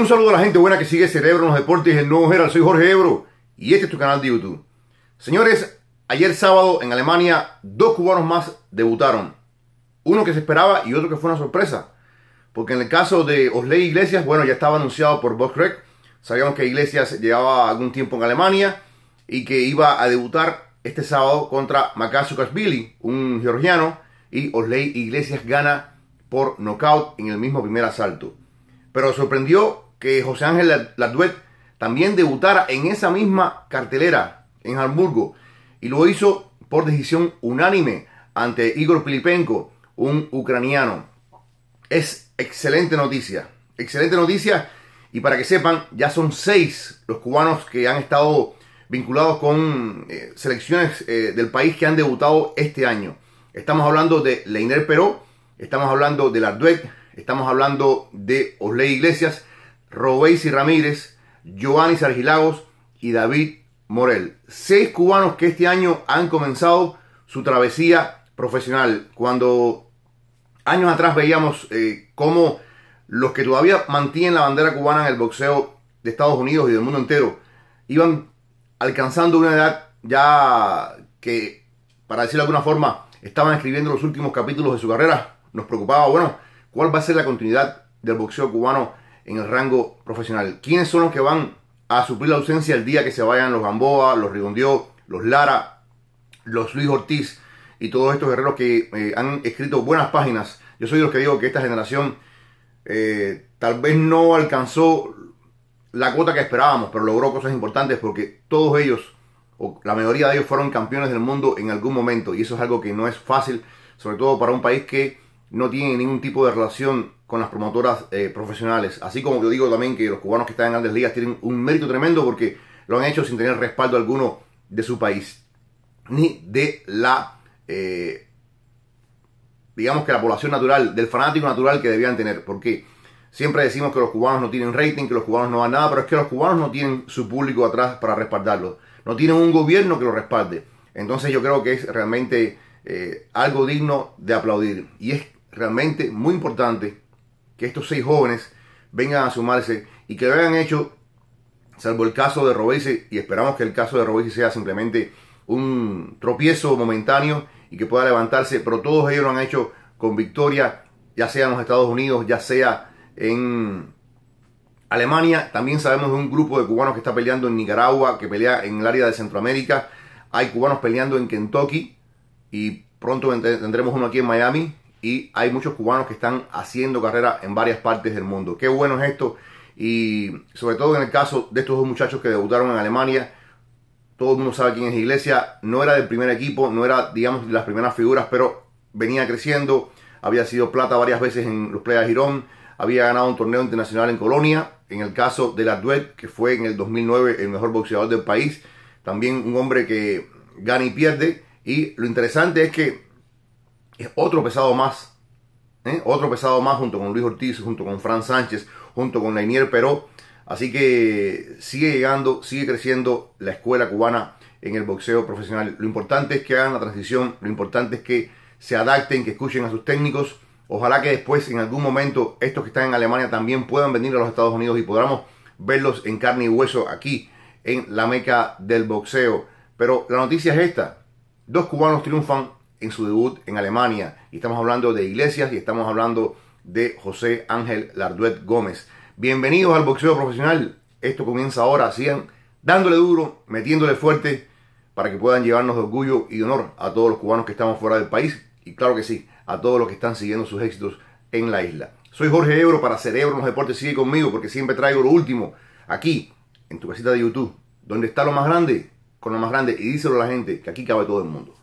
Un saludo a la gente buena que sigue Cerebro en los Deportes, el nuevo Gerald. Soy Jorge Ebro y este es tu canal de YouTube. Señores, ayer sábado en Alemania, dos cubanos más debutaron. Uno que se esperaba y otro que fue una sorpresa. Porque en el caso de Osley Iglesias, bueno, ya estaba anunciado por Bob Sabíamos que Iglesias llevaba algún tiempo en Alemania y que iba a debutar este sábado contra Makasu Kashvili, un georgiano, y Osley Iglesias gana por nocaut en el mismo primer asalto. Pero sorprendió que José Ángel Larduet también debutara en esa misma cartelera en Hamburgo y lo hizo por decisión unánime ante Igor Pilipenko, un ucraniano. Es excelente noticia, excelente noticia y para que sepan, ya son seis los cubanos que han estado vinculados con eh, selecciones eh, del país que han debutado este año. Estamos hablando de Leiner Peró, estamos hablando de Larduet, estamos hablando de Osley Iglesias, Robeysi Ramírez, Giovanni Sargilagos y David Morel. Seis cubanos que este año han comenzado su travesía profesional. Cuando años atrás veíamos eh, cómo los que todavía mantienen la bandera cubana en el boxeo de Estados Unidos y del mundo entero iban alcanzando una edad ya que, para decirlo de alguna forma, estaban escribiendo los últimos capítulos de su carrera. Nos preocupaba, bueno, cuál va a ser la continuidad del boxeo cubano en el rango profesional. ¿Quiénes son los que van a suplir la ausencia el día que se vayan los Gamboa, los Rigondió, los Lara, los Luis Ortiz y todos estos guerreros que eh, han escrito buenas páginas? Yo soy de los que digo que esta generación eh, tal vez no alcanzó la cuota que esperábamos, pero logró cosas importantes porque todos ellos, o la mayoría de ellos, fueron campeones del mundo en algún momento y eso es algo que no es fácil, sobre todo para un país que no tienen ningún tipo de relación con las promotoras eh, profesionales. Así como yo digo también que los cubanos que están en grandes ligas tienen un mérito tremendo porque lo han hecho sin tener respaldo alguno de su país, ni de la, eh, digamos que la población natural, del fanático natural que debían tener. Porque siempre decimos que los cubanos no tienen rating, que los cubanos no a nada, pero es que los cubanos no tienen su público atrás para respaldarlo. No tienen un gobierno que lo respalde. Entonces yo creo que es realmente eh, algo digno de aplaudir. Y es realmente muy importante que estos seis jóvenes vengan a sumarse y que lo hayan hecho, salvo el caso de Robese, y esperamos que el caso de Robese sea simplemente un tropiezo momentáneo y que pueda levantarse, pero todos ellos lo han hecho con victoria, ya sea en los Estados Unidos, ya sea en Alemania, también sabemos de un grupo de cubanos que está peleando en Nicaragua, que pelea en el área de Centroamérica, hay cubanos peleando en Kentucky y pronto tendremos uno aquí en Miami, y hay muchos cubanos que están haciendo carrera en varias partes del mundo. Qué bueno es esto y sobre todo en el caso de estos dos muchachos que debutaron en Alemania. Todo el mundo sabe quién es Iglesia, no era del primer equipo, no era, digamos, de las primeras figuras, pero venía creciendo, había sido plata varias veces en los Playas Girón, había ganado un torneo internacional en Colonia, en el caso de la Duet, que fue en el 2009 el mejor boxeador del país, también un hombre que gana y pierde, y lo interesante es que es otro pesado más. ¿eh? Otro pesado más junto con Luis Ortiz, junto con Fran Sánchez, junto con Lainier Peró. Así que sigue llegando, sigue creciendo la escuela cubana en el boxeo profesional. Lo importante es que hagan la transición, lo importante es que se adapten, que escuchen a sus técnicos. Ojalá que después, en algún momento, estos que están en Alemania también puedan venir a los Estados Unidos y podamos verlos en carne y hueso aquí, en la meca del boxeo. Pero la noticia es esta. Dos cubanos triunfan en su debut en Alemania. Y estamos hablando de Iglesias y estamos hablando de José Ángel Larduet Gómez. Bienvenidos al boxeo profesional. Esto comienza ahora. Sigan dándole duro, metiéndole fuerte para que puedan llevarnos de orgullo y honor a todos los cubanos que estamos fuera del país y claro que sí, a todos los que están siguiendo sus éxitos en la isla. Soy Jorge Ebro para Cerebro los Deportes. Sigue conmigo porque siempre traigo lo último aquí en tu casita de YouTube, donde está lo más grande, con lo más grande y díselo a la gente que aquí cabe todo el mundo.